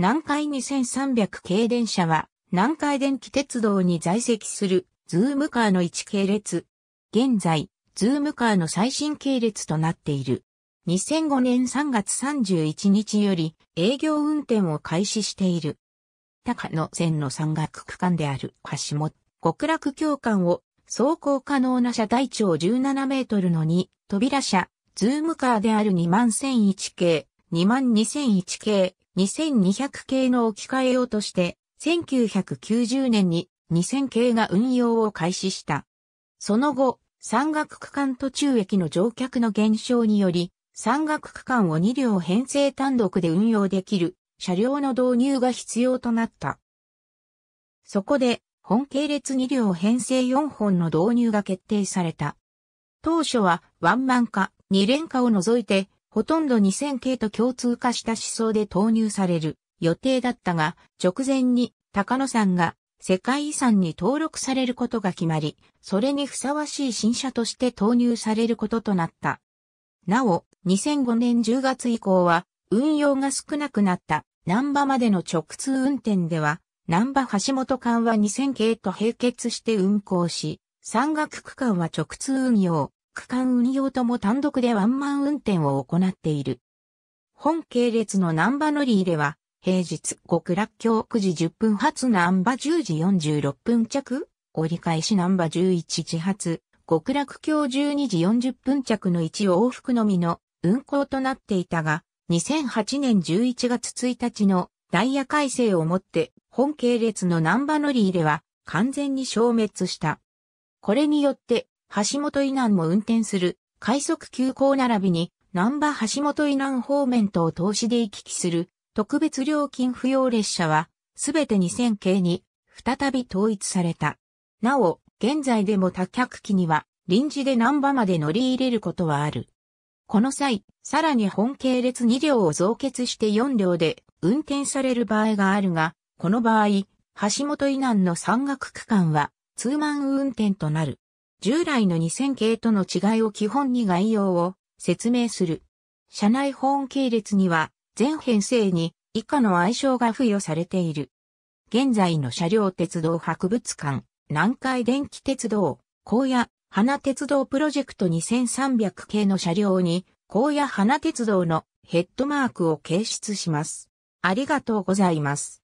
南海2300系電車は、南海電気鉄道に在籍する、ズームカーの1系列。現在、ズームカーの最新系列となっている。2005年3月31日より営業運転を開始している。高野線の山岳区間である橋本、極楽教官を走行可能な車体長17メートルの2扉車、ズームカーである2万1001系、2万2001系、2200系の置き換え用として、1990年に2000系が運用を開始した。その後、山岳区間途中駅の乗客の減少により、山岳区間を2両編成単独で運用できる車両の導入が必要となった。そこで、本系列2両編成4本の導入が決定された。当初は、ワンマン化、2連化を除いて、ほとんど2000系と共通化した思想で投入される予定だったが、直前に高野山が世界遺産に登録されることが決まり、それにふさわしい新車として投入されることとなった。なお、2005年10月以降は、運用が少なくなった南波までの直通運転では、南波橋本間は2000系と並結して運行し、山岳区間は直通運用。区間運用とも単独でワンマン運転を行っている。本系列の南波乗り入れは、平日極楽橋9時10分発南波10時46分着、折り返し南波11時発、極楽橋12時40分着の1往復のみの運行となっていたが、2008年11月1日のダイヤ改正をもって本系列の南波乗り入れは完全に消滅した。これによって橋本以南も運転する、快速急行並びに、南波橋本以南方面と投資で行き来する、特別料金不要列車は、すべて2000系に、再び統一された。なお、現在でも多客機には、臨時で南波まで乗り入れることはある。この際、さらに本系列2両を増結して4両で運転される場合があるが、この場合、橋本以南の山岳区間は、ツーマン運転となる。従来の2000系との違いを基本に概要を説明する。社内保温系列には全編成に以下の愛称が付与されている。現在の車両鉄道博物館、南海電気鉄道、高野、花鉄道プロジェクト2300系の車両に、高野花鉄道のヘッドマークを掲出します。ありがとうございます。